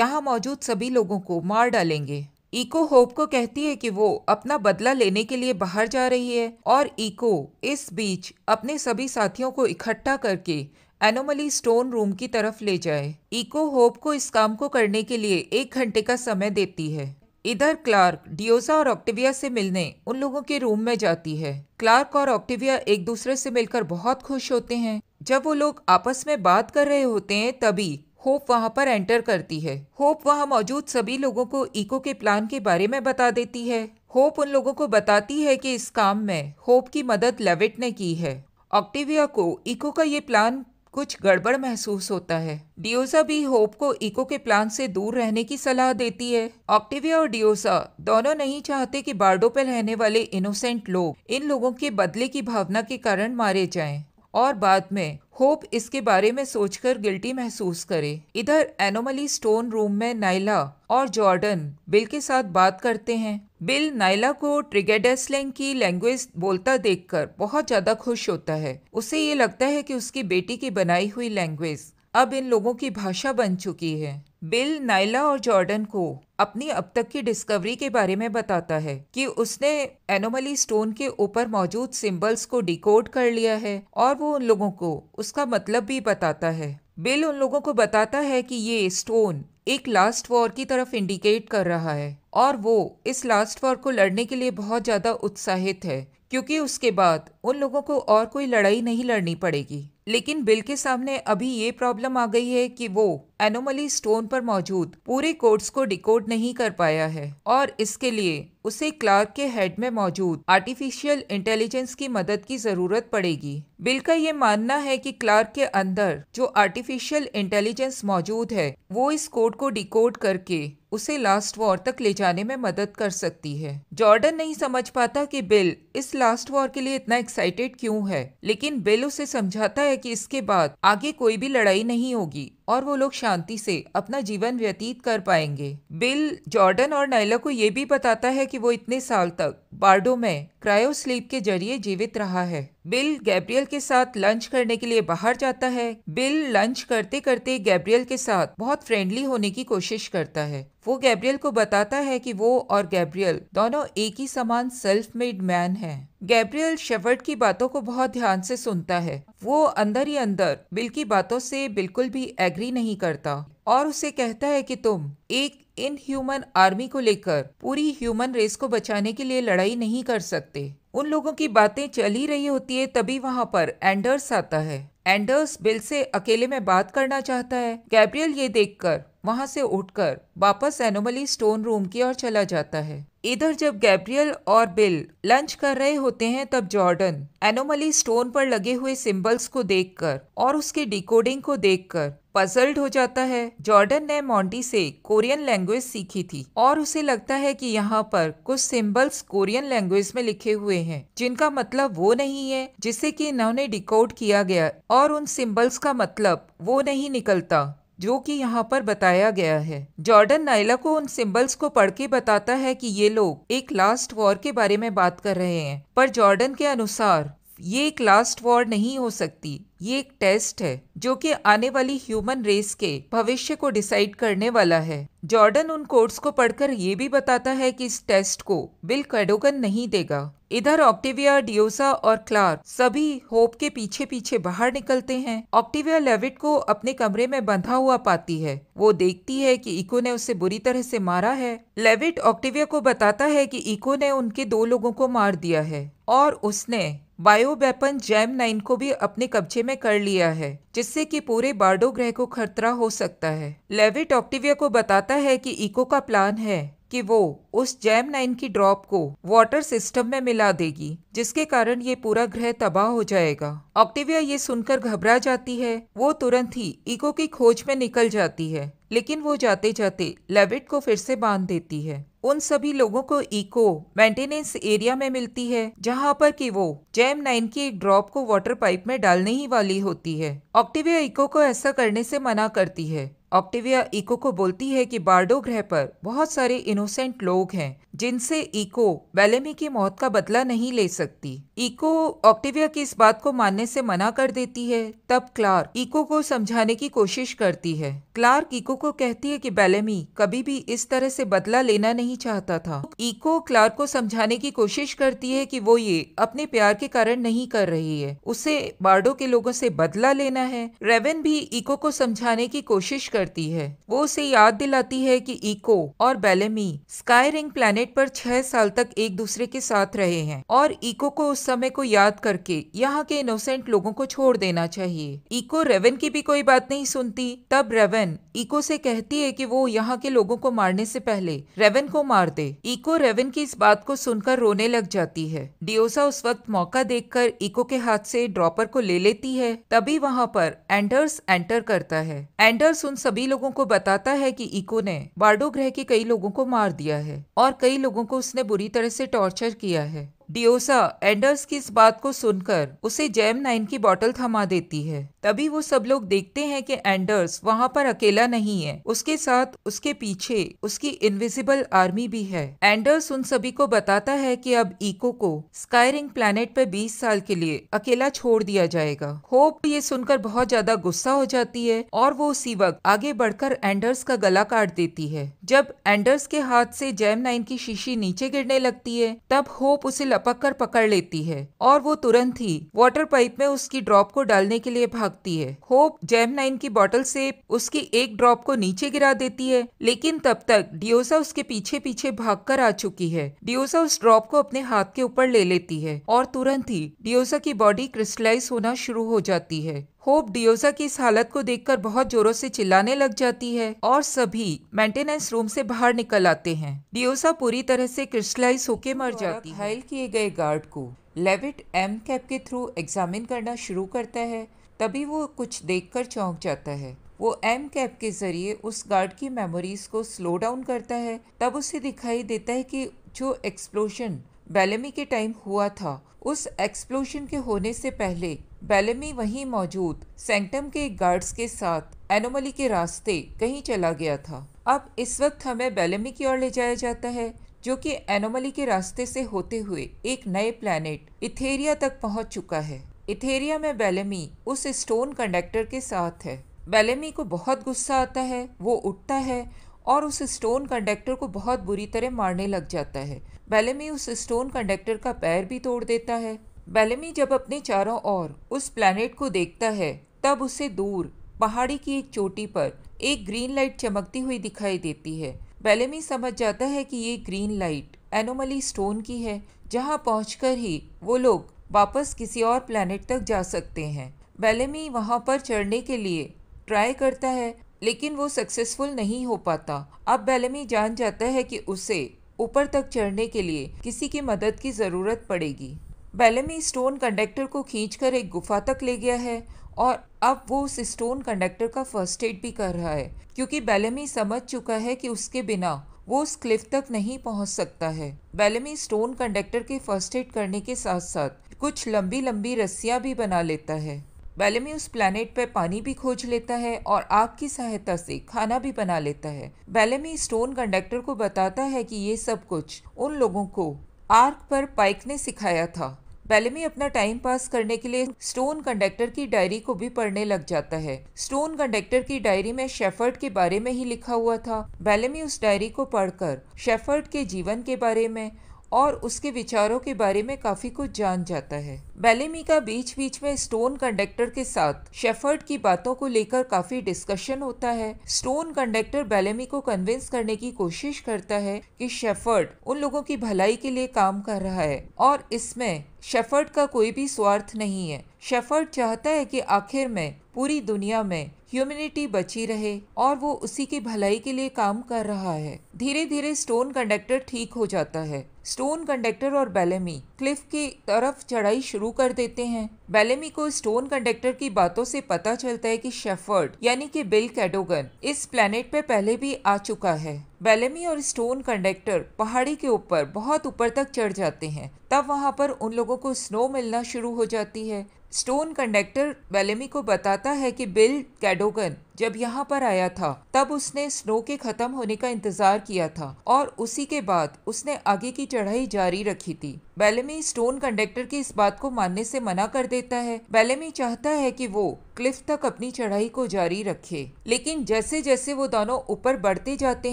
यहाँ मौजूद सभी लोगों को मार डालेंगे इको होप को कहती है कि वो अपना बदला लेने के लिए बाहर जा रही है और इको इस बीच अपने सभी साथियों को इकट्ठा करके एनोमली स्टोन रूम की तरफ ले जाए इको होप को इस काम को करने के लिए एक घंटे का समय देती है इधर क्लार्क डियोजा और ऑक्टिविया से मिलने उन लोगों के रूम में जाती है क्लार्क और ऑक्टिविया एक दूसरे से मिलकर बहुत खुश होते हैं जब वो लोग आपस में बात कर रहे होते हैं तभी होप वहाँ पर एंटर करती है होप वहाँ मौजूद सभी लोगों को इको के प्लान के बारे में बता देती है होप उन लोगों को बताती है कि इस काम में होप की मदद लेविट ने की है ऑक्टिविया को इको का ये प्लान कुछ गड़बड़ महसूस होता है डियोसा भी होप को इको के प्लान से दूर रहने की सलाह देती है ऑक्टिविया और डियोसा दोनों नहीं चाहते कि बार्डो पर रहने वाले इनोसेंट लोग इन लोगों के बदले की भावना के कारण मारे जाएं। और बाद में होप इसके बारे में सोचकर गिल्टी महसूस करे इधर एनोमली स्टोन रूम में नाइला और जॉर्डन बिल के साथ बात करते हैं बिल नाइला को ट्रिगेडेस्लिंग की लैंग्वेज बोलता देखकर बहुत ज्यादा खुश होता है उसे ये लगता है कि उसकी बेटी की बनाई हुई लैंग्वेज अब इन लोगों की भाषा बन चुकी है बिल नाइला और जॉर्डन को अपनी अब तक की डिस्कवरी के बारे में बताता है कि उसने एनोमली स्टोन के ऊपर मौजूद सिंबल्स को डिकोड कर लिया है और वो उन लोगों को उसका मतलब भी बताता है बिल उन लोगों को बताता है कि ये स्टोन एक लास्ट वॉर की तरफ इंडिकेट कर रहा है और वो इस लास्ट वॉर को लड़ने के लिए बहुत ज़्यादा उत्साहित है क्योंकि उसके बाद उन लोगों को और कोई लड़ाई नहीं लड़नी पड़ेगी लेकिन बिल के सामने अभी ये प्रॉब्लम आ गई है कि वो एनोमली स्टोन पर मौजूद पूरे कोड्स को डिकोड नहीं कर पाया है और इसके लिए उसे क्लार्क के हेड में मौजूद आर्टिफिशियल इंटेलिजेंस की मदद की जरूरत पड़ेगी बिल का ये मानना है कि क्लार्क के अंदर जो आर्टिफिशियल इंटेलिजेंस मौजूद है वो इस कोड को डिकोड करके उसे लास्ट वॉर तक ले जाने में मदद कर सकती है जॉर्डन नहीं समझ पाता कि बिल इस लास्ट वॉर के लिए इतना एक्साइटेड क्यों है लेकिन बिल उसे समझाता है कि इसके बाद आगे कोई भी लड़ाई नहीं होगी और वो लोग शांति से अपना जीवन व्यतीत कर पाएंगे बिल जॉर्डन और नायला को ये भी बताता है कि वो इतने साल तक बार्डो में क्रायोस्लीप के जरिए जीवित रहा है बिल गैब्रियल के साथ लंच करने के लिए बाहर जाता है बिल लंच करते करते गैब्रियल के साथ बहुत फ्रेंडली होने की कोशिश करता है वो गैब्रियल को बताता है कि वो और गैब्रियल दोनों एक ही समान सेल्फ मेड मैन हैं। गैब्रियल शेफर्ड की बातों को बहुत ध्यान से सुनता है वो अंदर ही अंदर बिल की बातों से बिल्कुल भी एग्री नहीं करता और उसे कहता है कि तुम एक इनह्यूमन आर्मी को लेकर पूरी ह्यूमन रेस को बचाने के लिए लड़ाई नहीं कर सकते उन लोगों की बातें चल ही रही होती है तभी वहां पर एंडर्स आता है एंडर्स बिल से अकेले में बात करना चाहता है गैब्रियल ये देखकर वहां से उठकर वापस एनोमली स्टोन रूम की ओर चला जाता है इधर जब गैब्रियल और बिल लंच कर रहे होते हैं तब जॉर्डन एनोमली स्टोन पर लगे हुए सिंबल्स को देखकर और उसके डिकोडिंग को देखकर पजल्ड हो जाता है जॉर्डन ने मॉन्टी से कोरियन लैंग्वेज सीखी थी और उसे लगता है कि यहाँ पर कुछ सिंबल्स कोरियन लैंग्वेज में लिखे हुए हैं जिनका मतलब वो नहीं है जिसे कि इन्होंने डिकोड किया गया और उन सिंबल्स का मतलब वो नहीं निकलता जो कि यहाँ पर बताया गया है जॉर्डन नाइला को उन सिंबल्स को पढ़ के बताता है कि ये लोग एक लास्ट वॉर के बारे में बात कर रहे हैं पर जॉर्डन के अनुसार ये एक लास्ट वॉर नहीं हो सकती ये एक टेस्ट है जो कि आने वाली ह्यूमन रेस के भविष्य को डिसाइड करने वाला है जॉर्डन उन कोर्ट्स को पढ़कर ये भी बताता है कि इस टेस्ट को बिल कैडोगन नहीं देगा इधर ऑक्टिविया डियोसा और क्लार्क सभी होप के पीछे पीछे बाहर निकलते हैं ऑक्टिविया लेविट को अपने कमरे में बंधा हुआ पाती है वो देखती है कि इको ने उसे बुरी तरह से मारा है लेविट ऑक्टिविया को बताता है कि इको ने उनके दो लोगों को मार दिया है और उसने बायो वेपन जैम नाइन को भी अपने कब्जे में कर लिया है जिससे कि पूरे बार्डो ग्रह को खतरा हो सकता है लेविट ऑक्टिविया को बताता है कि इको का प्लान है कि वो उस जैम नाइन की ड्रॉप को वाटर सिस्टम में मिला देगी जिसके कारण ये पूरा ग्रह तबाह हो जाएगा ऑक्टिविया ये सुनकर घबरा जाती है वो तुरंत ही इको की खोज में निकल जाती है लेकिन वो जाते जाते लेविट को फिर से बांध देती है उन सभी लोगों को इको मेंटेनेंस एरिया में मिलती है जहाँ पर कि वो जैम नाइन की एक ड्रॉप को वाटर पाइप में डालने ही वाली होती है ऑक्टिविया इको को ऐसा करने से मना करती है ऑप्टिविया इको को बोलती है कि बार्डो ग्रह पर बहुत सारे इनोसेंट लोग हैं जिनसे इको बैलेमी की मौत का बदला नहीं ले सकती इको ऑक्टिविया की इस बात को मानने से मना कर देती है तब क्लार्क इको को समझाने की कोशिश करती है क्लार्क इको को कहती है कि बेलेमी कभी भी इस तरह से बदला लेना नहीं चाहता था इको क्लार्क को समझाने की कोशिश करती है कि वो ये अपने प्यार के कारण नहीं कर रही है उसे बार्डो के लोगों से बदला लेना है रेवन भी इको को समझाने की कोशिश करती है वो उसे याद दिलाती है कि इको और बेलेमी स्काई रिंग प्लेनेट पर छह साल तक एक दूसरे के साथ रहे हैं और इको को उस समय को याद करके यहाँ के इनोसेंट लोगों को छोड़ देना चाहिए इको रेवन की भी कोई बात नहीं सुनती तब रेवन इको से कहती है कि वो यहाँ के लोगों को मारने से पहले रेवन को मार दे इको रेवन की इस बात को सुनकर रोने लग जाती है डियोसा उस वक्त मौका देखकर इको के हाथ से ड्रॉपर को ले लेती है तभी वहाँ पर एंडर्स एंटर करता है एंडर्स उन सभी लोगों को बताता है कि इको ने बार्डो ग्रह के कई लोगों को मार दिया है और कई लोगों को उसने बुरी तरह से टॉर्चर किया है डियोसा एंडर्स की इस बात को सुनकर उसे जैम नाइन की बॉटल थमा देती है तभी वो सब लोग देखते हैं कि एंडर्स वहाँ पर अकेला नहीं है उसके साथ उसके पीछे उसकी इनविजिबल आर्मी भी है एंडर्स उन सभी को बताता है कि अब इको को स्काईरिंग प्लेनेट पर 20 साल के लिए अकेला छोड़ दिया जाएगा होप ये सुनकर बहुत ज्यादा गुस्सा हो जाती है और वो उसी वक्त आगे बढ़कर एंडर्स का गला काट देती है जब एंडर्स के हाथ से जैम नाइन की शीशी नीचे गिरने लगती है तब होप उसे लपक कर पकड़ लेती है और वो तुरंत ही वाटर पाइप में उसकी ड्रॉप को डालने के लिए भागती है होप जैम नाइन की बॉटल से उसकी एक ड्रॉप को नीचे गिरा देती है लेकिन तब तक डियोसा उसके पीछे पीछे भाग कर आ चुकी है डियोसा उस ड्रॉप को अपने हाथ के ऊपर ले लेती है और तुरंत ही डियोसा की बॉडी क्रिस्टलाइज होना शुरू हो जाती है होप डियोजा की इस हालत को देखकर बहुत जोरों से चिल्लाने लग जाती है और सभी मेंटेनेंस रूम से बाहर निकल आते हैं डियोजा पूरी तरह से क्रिस्टलाइज होके मर जाती है किए गए गार्ड को लेविट एम कैप के थ्रू एग्जामिन करना शुरू करता है तभी वो कुछ देखकर चौंक जाता है वो एम कैप के जरिए उस गार्ड की मेमोरीज को स्लो डाउन करता है तब उसे दिखाई देता है कि जो एक्सप्लोशन बैलेमी के टाइम हुआ था उस एक्सप्लोशन के होने से पहले बैलेमी वहीं मौजूद सेंटम के गार्ड्स के साथ एनोमली के रास्ते कहीं चला गया था अब इस वक्त हमें बैलेमी की ओर ले जाया जाता है जो कि एनोमली के रास्ते से होते हुए एक नए प्लैनेट इथेरिया तक पहुंच चुका है इथेरिया में बैलेमी उस स्टोन कंडक्टर के साथ है बैलेमी को बहुत गुस्सा आता है वो उठता है और उस स्टोन कंडक्टर को बहुत बुरी तरह मारने लग जाता है बेलेमी उस स्टोन कंडक्टर का पैर भी तोड़ देता है बेलेमी जब अपने चारों ओर उस प्लैनेट को देखता है तब उसे दूर पहाड़ी की एक चोटी पर एक ग्रीन लाइट चमकती हुई दिखाई देती है बेलेमी समझ जाता है कि ये ग्रीन लाइट एनोमली स्टोन की है जहाँ पहुँच ही वो लोग वापस किसी और प्लानट तक जा सकते हैं बेलेमी वहाँ पर चढ़ने के लिए ट्राई करता है लेकिन वो सक्सेसफुल नहीं हो पाता अब बेलमी जान जाता है कि उसे ऊपर तक चढ़ने के लिए किसी की मदद की ज़रूरत पड़ेगी बेलमी स्टोन कंडक्टर को खींचकर एक गुफा तक ले गया है और अब वो उस स्टोन कंडक्टर का फर्स्ट एड भी कर रहा है क्योंकि बेलमी समझ चुका है कि उसके बिना वो उस क्लिफ तक नहीं पहुंच सकता है बेलमी स्टोन कंडक्टर के फर्स्ट एड करने के साथ साथ कुछ लंबी लंबी रस्सियां भी बना लेता है उस प्लैनेट पर पानी भी खोज लेता है और आग की सहायता से खाना भी बना लेता है बेलेमी स्टोन कंडक्टर को बताता है कि ये सब कुछ उन लोगों को आर्क पर पाइक ने सिखाया था बेलेमी अपना टाइम पास करने के लिए स्टोन कंडक्टर की डायरी को भी पढ़ने लग जाता है स्टोन कंडक्टर की डायरी में शेफर्ड के बारे में ही लिखा हुआ था बेलेमी उस डायरी को पढ़कर शेफर्ड के जीवन के बारे में और उसके विचारों के बारे में काफी कुछ जान जाता है बेलेमी का बीच बीच में स्टोन कंडक्टर के साथ शेफर्ड की बातों को लेकर काफी डिस्कशन होता है स्टोन कंडक्टर बेलेमी को कन्विंस करने की कोशिश करता है कि शेफर्ड उन लोगों की भलाई के लिए काम कर रहा है और इसमें शेफर्ड का कोई भी स्वार्थ नहीं है शेफर्ड चाहता है कि आखिर में पूरी दुनिया में ह्यूमिनिटी बची रहे और वो उसी की भलाई के लिए काम कर रहा है धीरे धीरे स्टोन कंडक्टर ठीक हो जाता है स्टोन कंडक्टर और बेलेमी क्लिफ की तरफ चढ़ाई शुरू कर देते हैं बेलेमी को स्टोन कंडक्टर की बातों से पता चलता है कि शेफर्ड यानी कि बिल कैडोगन इस प्लेनेट पे पहले भी आ चुका है बेलेमी और स्टोन कंडक्टर पहाड़ी के ऊपर बहुत ऊपर तक चढ़ जाते हैं तब वहाँ पर उन लोगों को स्नो मिलना शुरू हो जाती है स्टोन कंडक्टर बेलेमी को बताता है कि बिल कैडोगन जब यहाँ पर आया था तब उसने स्नो के खत्म होने का इंतजार किया था और उसी के बाद उसने आगे की चढ़ाई जारी रखी थी बेलेमी स्टोन कंडक्टर की इस बात को मानने से मना कर देता है बेलेमी चाहता है कि वो क्लिफ तक अपनी चढ़ाई को जारी रखे लेकिन जैसे जैसे वो दोनों ऊपर बढ़ते जाते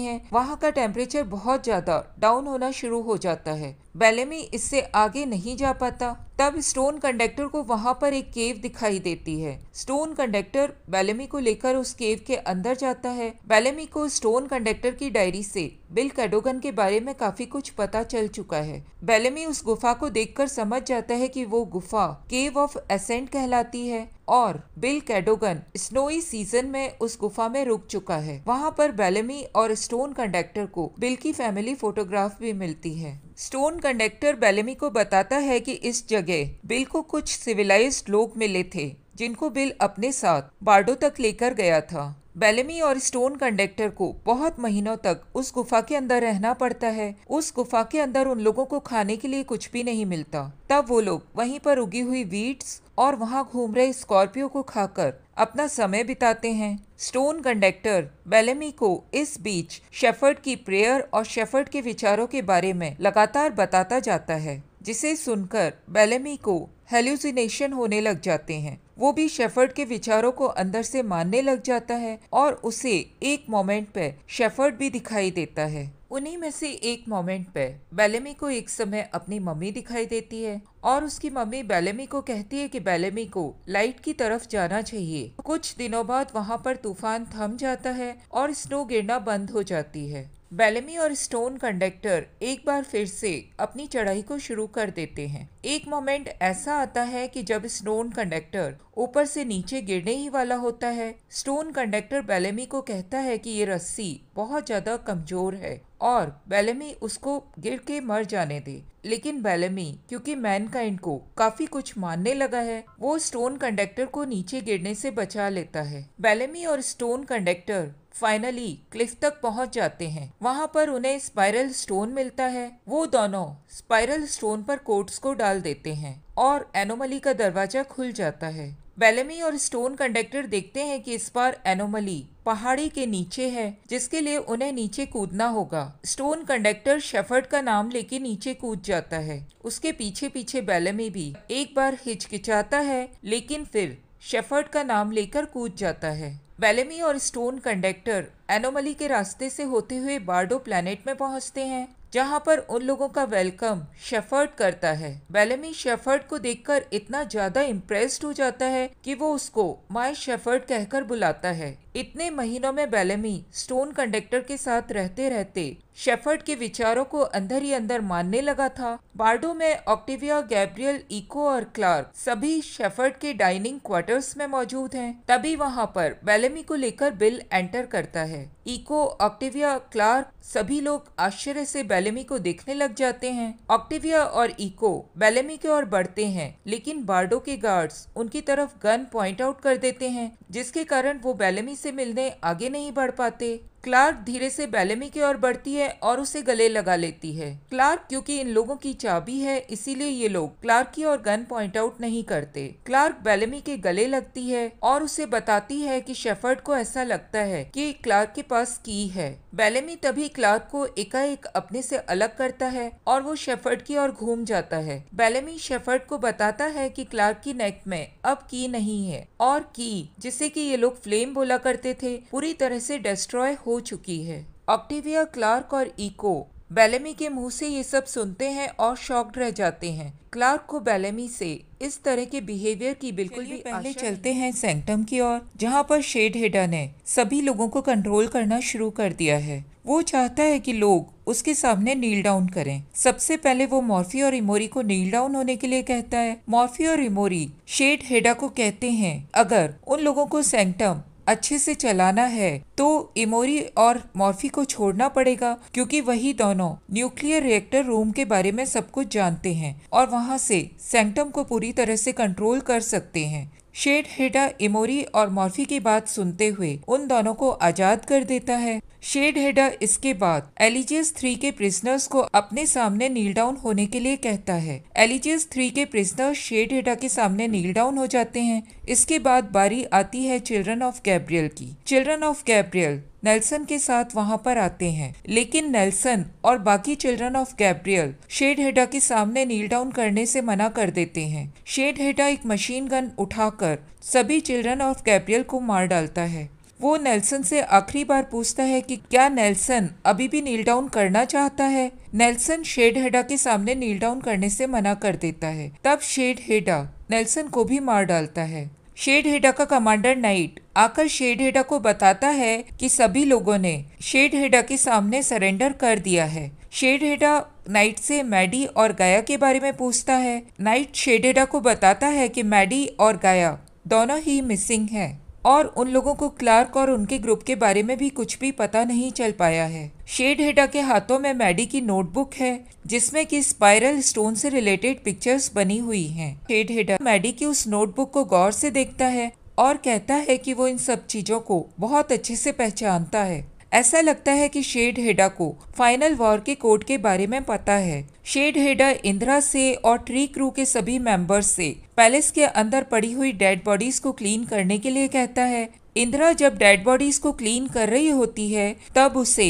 हैं वहाँ का टेम्परेचर बहुत ज्यादा डाउन होना शुरू हो जाता है बेलेमी इससे आगे नहीं जा पाता तब स्टोन कंडक्टर को वहाँ पर एक केव दिखाई देती है स्टोन कंडक्टर बेलेमी को लेकर उस केव के अंदर जाता है बेलेमी को स्टोन कंडक्टर की डायरी से बिल कैडोगन के बारे में काफी कुछ पता चल चुका है बेलेमी उस गुफा को देखकर समझ जाता है कि वो गुफा केव ऑफ एसेंट कहलाती है और बिल कैडोगन स्नोई सीजन में उस गुफा में रुक चुका है वहाँ पर बेलेमी और स्टोन कंडक्टर को बिल की फैमिली फोटोग्राफ भी मिलती है स्टोन कंडक्टर बेलेमी को बताता है कि इस जगह बिल को कुछ सिविलाइज्ड लोग मिले थे जिनको बिल अपने साथ बार्डो तक लेकर गया था बेलेमी और स्टोन कंडक्टर को बहुत महीनों तक उस गुफा के अंदर रहना पड़ता है उस गुफा के अंदर उन लोगों को खाने के लिए कुछ भी नहीं मिलता तब वो लोग वहीं पर उगी हुई वीट्स और वहां घूम रहे स्कॉर्पियो को खाकर अपना समय बिताते हैं स्टोन कंडक्टर बेलेमी को इस बीच शेफर्ड की प्रेयर और शेफर्ड के विचारों के बारे में लगातार बताता जाता है जिसे सुनकर बेलेमी को हेल्यूसिनेशन होने लग जाते हैं वो भी शेफर्ड के विचारों को अंदर से मानने लग जाता है और उसे एक मोमेंट पे शेफर्ड भी दिखाई देता है उन्हीं में से एक मोमेंट पे बेलेमी को एक समय अपनी मम्मी दिखाई देती है और उसकी मम्मी बेलेमी को कहती है कि बेलेमी को लाइट की तरफ जाना चाहिए कुछ दिनों बाद वहाँ पर तूफान थम जाता है और स्नो गिरना बंद हो जाती है बेलमी और स्टोन कंडक्टर एक बार फिर से अपनी चढ़ाई को शुरू कर देते हैं एक मोमेंट ऐसा आता है कि जब स्टोन कंडक्टर ऊपर से नीचे गिरने ही वाला होता है स्टोन कंडक्टर बेलेमी को कहता है कि ये रस्सी बहुत ज्यादा कमजोर है और बेलेमी उसको गिर के मर जाने दे लेकिन बेलेमी क्योंकि मैनकाइंड को काफी कुछ मानने लगा है वो स्टोन कंडक्टर को नीचे गिरने से बचा लेता है बेलेमी और स्टोन कंडक्टर फाइनली क्लिफ तक पहुंच जाते हैं वहां पर उन्हें स्पाइरल स्टोन मिलता है वो दोनों स्पाइरल स्टोन पर कोट्स को डाल देते हैं और एनोमली का दरवाजा खुल जाता है बेलमी और स्टोन कंडक्टर देखते हैं कि इस बार एनोमली पहाड़ी के नीचे है जिसके लिए उन्हें नीचे कूदना होगा स्टोन कंडक्टर शेफर्ड का नाम लेके नीचे कूद जाता है उसके पीछे पीछे बेलमी भी एक बार हिचकिचाता है लेकिन फिर शेफर्ड का नाम लेकर कूद जाता है वेलेमी और स्टोन कंडक्टर एनोमली के रास्ते से होते हुए बार्डो प्लैनेट में पहुंचते हैं जहां पर उन लोगों का वेलकम शेफर्ड करता है वेलेमी शेफर्ड को देखकर इतना ज्यादा इम्प्रेस्ड हो जाता है कि वो उसको माय शेफर्ड कहकर बुलाता है इतने महीनों में बेलेमी स्टोन कंडक्टर के साथ रहते रहते शेफर्ड के विचारों को अंदर ही अंदर मानने लगा था बार्डो में ऑक्टिविया गैब्रियल इको और क्लार्क सभी शेफर्ड के डाइनिंग क्वार्टर्स में मौजूद हैं तभी वहां पर बेलेमी को लेकर बिल एंटर करता है इको ऑक्टिविया क्लार्क सभी लोग आश्चर्य से बेलेमी को देखने लग जाते हैं ऑक्टिविया और इको बेलेमी की ओर बढ़ते हैं लेकिन बार्डो के गार्ड्स उनकी तरफ गन पॉइंट आउट कर देते हैं जिसके कारण वो बेलेमी से मिलने आगे नहीं बढ़ पाते क्लार्क धीरे से बैलेमी की ओर बढ़ती है और उसे गले लगा लेती है क्लार्क क्योंकि इन लोगों की चाबी है इसीलिए ये लोग क्लार्क की ओर गन पॉइंट आउट नहीं करते क्लार्क बैलेमी के गले लगती है और उसे बताती है कि शेफर्ड को ऐसा लगता है कि क्लार्क के पास की है बैलेमी तभी क्लार्क को एकाएक अपने से अलग करता है और वो शेफर्ड की ओर घूम जाता है बैलेमी शेफर्ड को बताता है कि क्लार्क की नेक में अब की नहीं है और की जिसे कि ये लोग फ्लेम बोला करते थे पूरी तरह से डिस्ट्रॉय हो चुकी है ऑक्टिविया क्लार्क और इको बेलेमी के मुंह से ये सब सुनते हैं और शॉक्ड रह जाते हैं क्लार्क को बेलेमी से इस तरह के बिहेवियर की बिल्कुल भी पहले चलते हैं सेंटम की ओर जहाँ पर शेड हेडा ने सभी लोगों को कंट्रोल करना शुरू कर दिया है वो चाहता है कि लोग उसके सामने नील डाउन करें सबसे पहले वो मॉर्फी और इमोरी को नील डाउन होने के लिए कहता है मॉर्फी और इमोरी शेड हेडा को कहते हैं अगर उन लोगों को सेंटम अच्छे से चलाना है तो इमोरी और मॉर्फी को छोड़ना पड़ेगा क्योंकि वही दोनों न्यूक्लियर रिएक्टर रूम के बारे में सब कुछ जानते हैं और वहाँ से सेंटम को पूरी तरह से कंट्रोल कर सकते हैं शेड हेडा इमोरी और मॉर्फी की बात सुनते हुए उन दोनों को आजाद कर देता है शेड हेडर इसके बाद एलिजियस थ्री के प्रिजनर्स को अपने सामने नील डाउन होने के लिए कहता है एलिजियस थ्री के प्रिजनर्स शेड हेडर के सामने नील डाउन हो जाते हैं इसके बाद बारी आती है चिल्ड्रन ऑफ गैब्रियल की चिल्ड्रन ऑफ गैब्रियल नेल्सन के साथ वहां पर आते हैं लेकिन नेल्सन और बाकी children of Gabriel Sheidheda के सामने नील डाउन करने से मना कर देते हैं शेड हेडा एक मशीन गन उठाकर सभी चिल्ड्रन ऑफ गैब्रियल को मार डालता है वो नेल्सन से आखिरी बार पूछता है कि क्या नेल्सन अभी भी नील डाउन करना चाहता है नेल्सन शेड हेडा के सामने नील डाउन करने से मना कर देता है तब शेड हेडा नेल्सन को भी मार डालता है शेड हेडा का कमांडर नाइट आकर शेड हेडा को बताता है कि सभी लोगों ने शेड हेडा के सामने सरेंडर कर दिया है शेड हेडा नाइट से मैडी और गाया के बारे में पूछता है नाइट शेड हेडा को बताता है कि मैडी और गाया दोनों ही मिसिंग हैं। और उन लोगों को क्लार्क और उनके ग्रुप के बारे में भी कुछ भी पता नहीं चल पाया है शेड हेडा के हाथों में मैडी की नोटबुक है जिसमें कि स्पाइरल स्टोन से रिलेटेड पिक्चर्स बनी हुई हैं। शेड हेडा मैडी की उस नोटबुक को गौर से देखता है और कहता है कि वो इन सब चीजों को बहुत अच्छे से पहचानता है ऐसा लगता है कि शेड हेडा को फाइनल वॉर के कोड के बारे में पता है शेड हेडा इंदिरा से और ट्री क्रू के सभी मेंबर्स से पैलेस के अंदर पड़ी हुई डेड बॉडीज को क्लीन करने के लिए कहता है इंदिरा जब डेड बॉडीज को क्लीन कर रही होती है तब उसे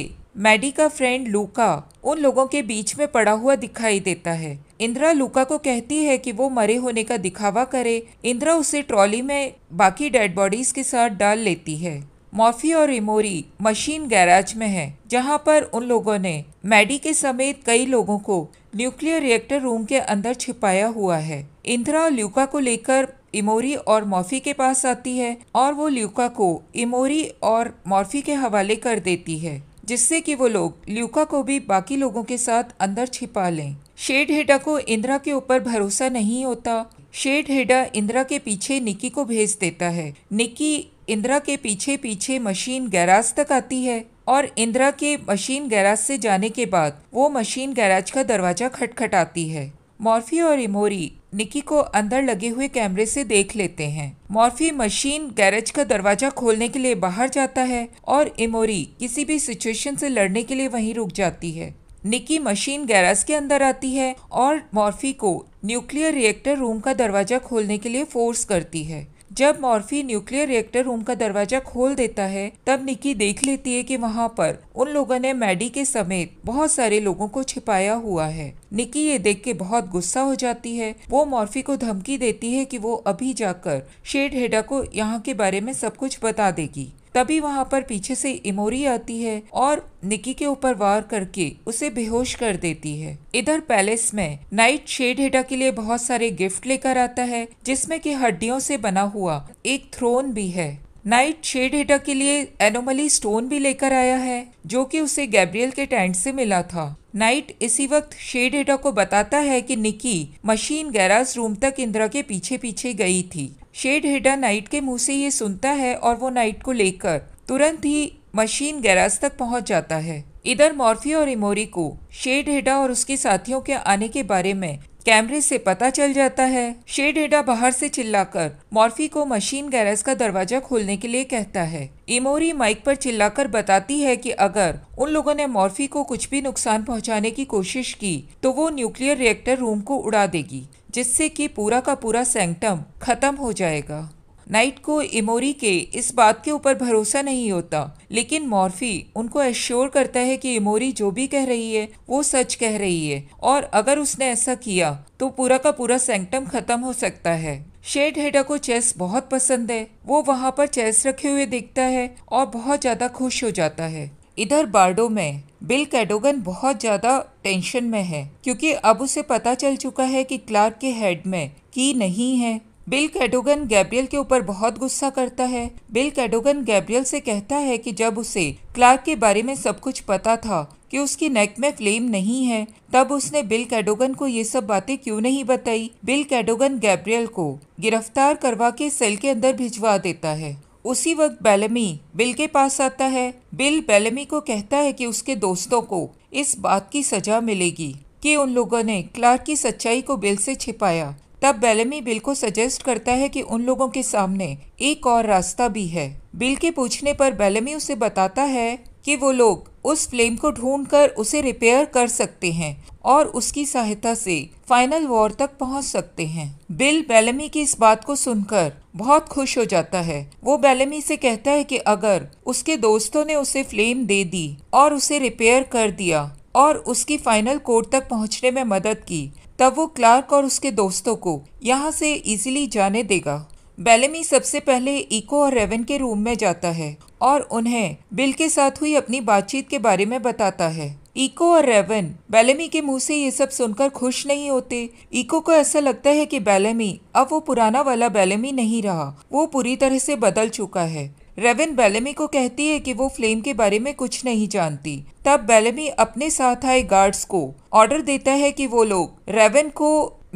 मैडी का फ्रेंड लूका उन लोगों के बीच में पड़ा हुआ दिखाई देता है इंदिरा लूका को कहती है कि वो मरे होने का दिखावा करे इंदिरा उसे ट्रॉली में बाकी डेड बॉडीज के साथ डाल लेती है मॉफी और इमोरी मशीन गैराज में है जहाँ पर उन लोगों ने मैडी के समेत कई लोगों को न्यूक्लियर रिएक्टर रूम के अंदर छिपाया हुआ है इंदिरा और ल्यूका को लेकर इमोरी और मॉर्फी के पास आती है और वो ल्यूका को इमोरी और मॉर्फी के हवाले कर देती है जिससे कि वो लोग ल्यूका को भी बाकी लोगों के साथ अंदर छिपा लें शेड हेडा को इंदिरा के ऊपर भरोसा नहीं होता शेड हेडा इंदिरा के पीछे निक्की को भेज देता है निक्की इंदिरा के पीछे पीछे मशीन गैराज तक आती है और इंदिरा के मशीन गैराज से जाने के बाद वो मशीन गैराज का दरवाजा खटखटाती है मॉर्फी और इमोरी निकी को अंदर लगे हुए कैमरे से देख लेते हैं मॉर्फी मशीन गैरेज का दरवाजा खोलने के लिए बाहर जाता है और इमोरी किसी भी सिचुएशन से लड़ने के लिए वहीं रुक जाती है निकी मशीन गैराज के अंदर आती है और मॉर्फी को न्यूक्लियर रिएक्टर रूम का दरवाजा खोलने के लिए फोर्स करती है जब मॉर्फी न्यूक्लियर रिएक्टर रूम का दरवाजा खोल देता है तब निकी देख लेती है कि वहाँ पर उन लोगों ने मैडी के समेत बहुत सारे लोगों को छिपाया हुआ है निकी ये देख के बहुत गुस्सा हो जाती है वो मॉर्फी को धमकी देती है कि वो अभी जाकर शेड हेडा को यहाँ के बारे में सब कुछ बता देगी तभी वहाँ पर पीछे से इमोरी आती है और निकी के ऊपर वार करके उसे बेहोश कर देती है इधर पैलेस में नाइट शेड हेटा के लिए बहुत सारे गिफ्ट लेकर आता है जिसमें कि हड्डियों से बना हुआ एक थ्रोन भी है नाइट शेड हेटा के लिए एनोमली स्टोन भी लेकर आया है जो कि उसे गैब्रियल के टेंट से मिला था नाइट इसी वक्त शेड हेटा को बताता है कि निकी मशीन गैराज रूम तक इंदिरा के पीछे पीछे गई थी शेड हिडा नाइट के मुंह से ये सुनता है और वो नाइट को लेकर तुरंत ही मशीन गैराज तक पहुंच जाता है इधर मॉर्फी और इमोरी को शेड हिडा और उसके साथियों के आने के बारे में कैमरे से पता चल जाता है शेड हेडा बाहर से चिल्लाकर मॉर्फी को मशीन गैरेज का दरवाजा खोलने के लिए कहता है इमोरी माइक पर चिल्लाकर बताती है कि अगर उन लोगों ने मॉर्फी को कुछ भी नुकसान पहुंचाने की कोशिश की तो वो न्यूक्लियर रिएक्टर रूम को उड़ा देगी जिससे कि पूरा का पूरा सेंक्टम खत्म हो जाएगा नाइट को इमोरी के इस बात के ऊपर भरोसा नहीं होता लेकिन मॉर्फी उनको एश्योर करता है कि इमोरी जो भी कह रही है वो सच कह रही है और अगर उसने ऐसा किया तो पूरा का पूरा सेंक्टम खत्म हो सकता है शेड हेडा को चेस बहुत पसंद है वो वहाँ पर चेस रखे हुए देखता है और बहुत ज़्यादा खुश हो जाता है इधर बार्डो में बिल कैडोगन बहुत ज़्यादा टेंशन में है क्योंकि अब उसे पता चल चुका है कि क्लार्क के हेड में की नहीं है बिल कैडोगन गैब्रियल के ऊपर बहुत गुस्सा करता है बिल कैडोगन गैब्रियल से कहता है कि जब उसे क्लार्क के बारे में सब कुछ पता था कि उसकी नेक में फ्लेम नहीं है तब उसने बिल कैडोगन को ये सब बातें क्यों नहीं बताई बिल कैडोगन गैब्रियल को गिरफ्तार करवा के सेल के अंदर भिजवा देता है उसी वक्त बेलमी बिल के पास आता है बिल बेलमी को कहता है कि उसके दोस्तों को इस बात की सजा मिलेगी कि उन लोगों ने क्लार्क की सच्चाई को बिल से छिपाया तब बेलमी बिल को सजेस्ट करता है कि उन लोगों के सामने एक और रास्ता भी है बिल के पूछने पर बेलमी उसे बताता है कि वो लोग उस फ्लेम को ढूंढकर उसे रिपेयर कर सकते हैं और उसकी सहायता से फाइनल वॉर तक पहुंच सकते हैं बिल बेलमी की इस बात को सुनकर बहुत खुश हो जाता है वो बेलमी से कहता है कि अगर उसके दोस्तों ने उसे फ्लेम दे दी और उसे रिपेयर कर दिया और उसकी फाइनल कोर्ट तक पहुंचने में मदद की तब वो क्लार्क और उसके दोस्तों को यहाँ से इजीली जाने देगा बेलेमी सबसे पहले इको और रेवन के रूम में जाता है और उन्हें बिल के साथ हुई अपनी बातचीत के बारे में बताता है इको और रेवन बेलेमी के मुंह से ये सब सुनकर खुश नहीं होते इको को ऐसा लगता है कि बेलेमी अब वो पुराना वाला बेलेमी नहीं रहा वो पूरी तरह से बदल चुका है रेवन बेलेमी को कहती है कि वो फ्लेम के बारे में कुछ नहीं जानती तब बेलमी अपने साथ आए गार्ड्स को ऑर्डर देता है कि वो लोग रेवन को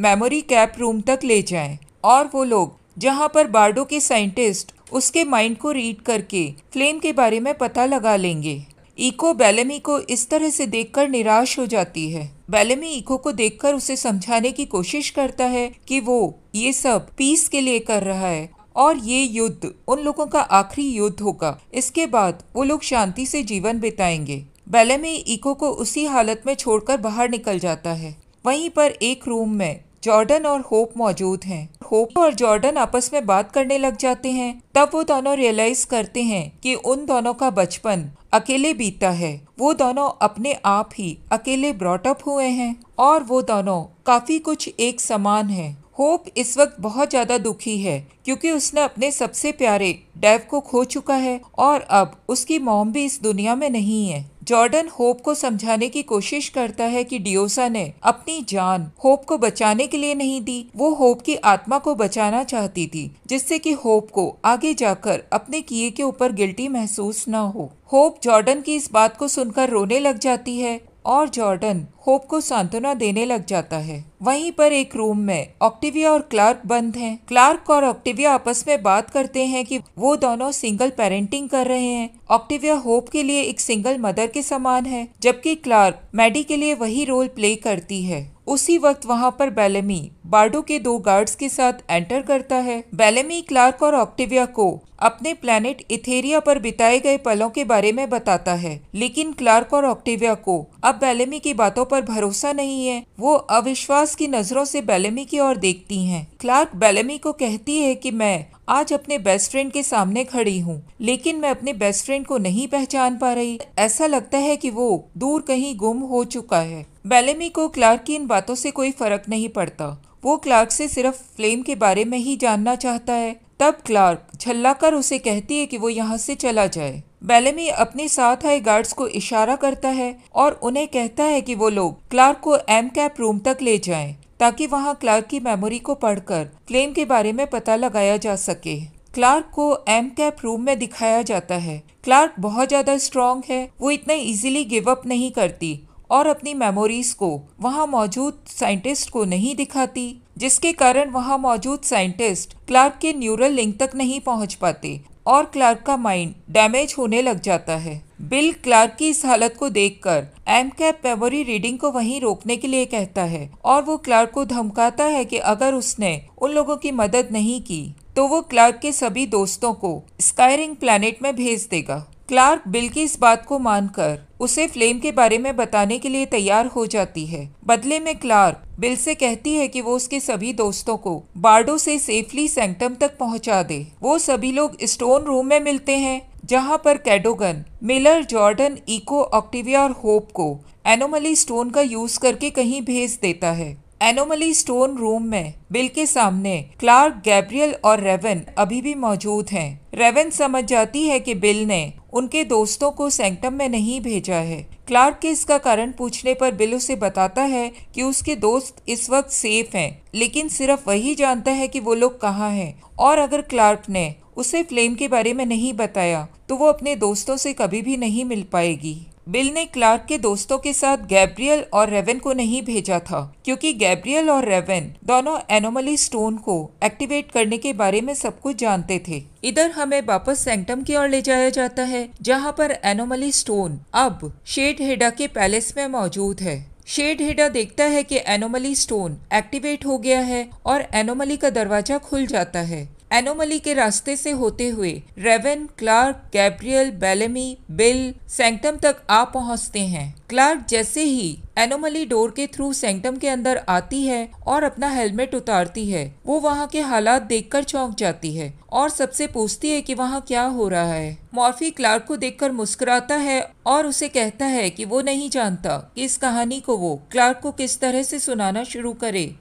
मेमोरी कैप रूम तक ले जाएं और वो लोग जहां पर बार्डो के साइंटिस्ट उसके माइंड को रीड करके फ्लेम के बारे में पता लगा लेंगे इको बेलमी को इस तरह से देखकर निराश हो जाती है बेलमी इको को देखकर उसे समझाने की कोशिश करता है कि वो ये सब पीस के लिए कर रहा है और ये युद्ध उन लोगों का आखिरी युद्ध होगा इसके बाद वो लोग शांति से जीवन बिताएंगे बैले में इको को उसी हालत में छोड़कर बाहर निकल जाता है वहीं पर एक रूम में जॉर्डन और होप मौजूद हैं। होप और जॉर्डन आपस में बात करने लग जाते हैं तब वो दोनों रियलाइज करते हैं कि उन दोनों का बचपन अकेले बीता है वो दोनों अपने आप ही अकेले ब्रॉटअप हुए हैं और वो दोनों काफी कुछ एक समान हैं। होप इस वक्त बहुत ज़्यादा दुखी है क्योंकि उसने अपने सबसे प्यारे डेव को खो चुका है और अब उसकी मॉम भी इस दुनिया में नहीं है जॉर्डन होप को समझाने की कोशिश करता है कि डियोसा ने अपनी जान होप को बचाने के लिए नहीं दी वो होप की आत्मा को बचाना चाहती थी जिससे कि होप को आगे जाकर अपने किए के ऊपर गिल्टी महसूस न हो होप जॉर्डन की इस बात को सुनकर रोने लग जाती है और जॉर्डन होप को सांत्वना देने लग जाता है वहीं पर एक रूम में ऑक्टिविया और क्लार्क बंद हैं। क्लार्क और ऑक्टिविया आपस में बात करते हैं कि वो दोनों सिंगल पेरेंटिंग कर रहे हैं ऑक्टिविया होप के लिए एक सिंगल मदर के समान है जबकि क्लार्क मैडी के लिए वही रोल प्ले करती है उसी वक्त वहां पर बेलेमी बार्डो के दो गार्ड्स के साथ एंटर करता है बेलेमी क्लार्क और ऑक्टिविया को अपने प्लेनेट इथेरिया पर बिताए गए पलों के बारे में बताता है लेकिन क्लार्क और ऑक्टिविया को अब बेलेमी की बातों पर भरोसा नहीं है वो अविश्वास की नजरों से बेलेमी की ओर देखती हैं। क्लार्क बेलेमी को कहती है कि मैं आज अपने बेस्ट फ्रेंड के सामने खड़ी हूँ लेकिन मैं अपने बेस्ट फ्रेंड को नहीं पहचान पा रही ऐसा लगता है कि वो दूर कहीं गुम हो चुका है बैलेमी को क्लार्क की इन बातों से कोई फर्क नहीं पड़ता वो क्लार्क से सिर्फ फ्लेम के बारे में ही जानना चाहता है तब क्लार्क छल्लाकर उसे कहती है कि वो यहाँ से चला जाए बैलेमी अपने साथ आए गार्ड्स को इशारा करता है और उन्हें कहता है कि वो लोग क्लार्क को एम कैप रूम तक ले जाएं ताकि वहाँ क्लार्क की मेमोरी को पढ़कर फ्लेम के बारे में पता लगाया जा सके क्लार्क को एम कैप रूम में दिखाया जाता है क्लार्क बहुत ज्यादा स्ट्रांग है वो इतना इजीली गिव अप नहीं करती और अपनी मेमोरीज को वहाँ मौजूद साइंटिस्ट को नहीं दिखाती जिसके कारण वहाँ मौजूद साइंटिस्ट क्लार्क के न्यूरल लिंक तक नहीं पहुँच पाते और क्लार्क का माइंड डैमेज होने लग जाता है बिल क्लार्क की इस हालत को देखकर एम कैप मेमोरी रीडिंग को वहीं रोकने के लिए कहता है और वो क्लार्क को धमकाता है कि अगर उसने उन लोगों की मदद नहीं की तो वो क्लार्क के सभी दोस्तों को स्कायरिंग प्लैनेट में भेज देगा क्लार्क बिल की इस बात को मानकर उसे फ्लेम के बारे में बताने के लिए तैयार हो जाती है बदले में क्लार्क बिल से कहती है कि वो उसके सभी दोस्तों को बार्डो से सेफली सेंटम तक पहुंचा दे वो सभी लोग स्टोन रूम में मिलते हैं जहां पर Cadogan Miller Jordan Echo Octavia और होप को एनोमली स्टोन का यूज करके कहीं भेज देता है एनोमली स्टोन रूम में बिल के सामने क्लार्क गैब्रियल और रेवन अभी भी मौजूद हैं। रेवन समझ जाती है कि बिल ने उनके दोस्तों को सेंटम में नहीं भेजा है क्लार्क के इसका कारण पूछने पर बिल उसे बताता है कि उसके दोस्त इस वक्त सेफ हैं, लेकिन सिर्फ वही जानता है कि वो लोग कहाँ हैं और अगर क्लार्क ने उसे फ्लेम के बारे में नहीं बताया तो वो अपने दोस्तों से कभी भी नहीं मिल पाएगी बिल ने क्लार्क के दोस्तों के साथ गैब्रियल और रेवन को नहीं भेजा था क्योंकि गैब्रियल और रेवन दोनों एनोमली स्टोन को एक्टिवेट करने के बारे में सब कुछ जानते थे इधर हमें वापस सेंटम की ओर ले जाया जाता है जहाँ पर एनोमली स्टोन अब शेड हेडा के पैलेस में मौजूद है शेड हेडा देखता है कि एनोमली स्टोन एक्टिवेट हो गया है और एनोमली का दरवाजा खुल जाता है एनोमली के रास्ते से होते हुए Raven Clarke Gabriel Bellamy Bill Sanctum तक आ पहुंचते हैं क्लार्क जैसे ही एनोमली डोर के थ्रू सेंक्टम के अंदर आती है और अपना हेलमेट उतारती है वो वहाँ के हालात देखकर चौंक जाती है और सबसे पूछती है कि वहाँ क्या हो रहा है मॉर्फी क्लार्क को देखकर मुस्कुराता है और उसे कहता है कि वो नहीं जानता कि इस कहानी को वो क्लार्क को किस तरह से सुनाना शुरू करे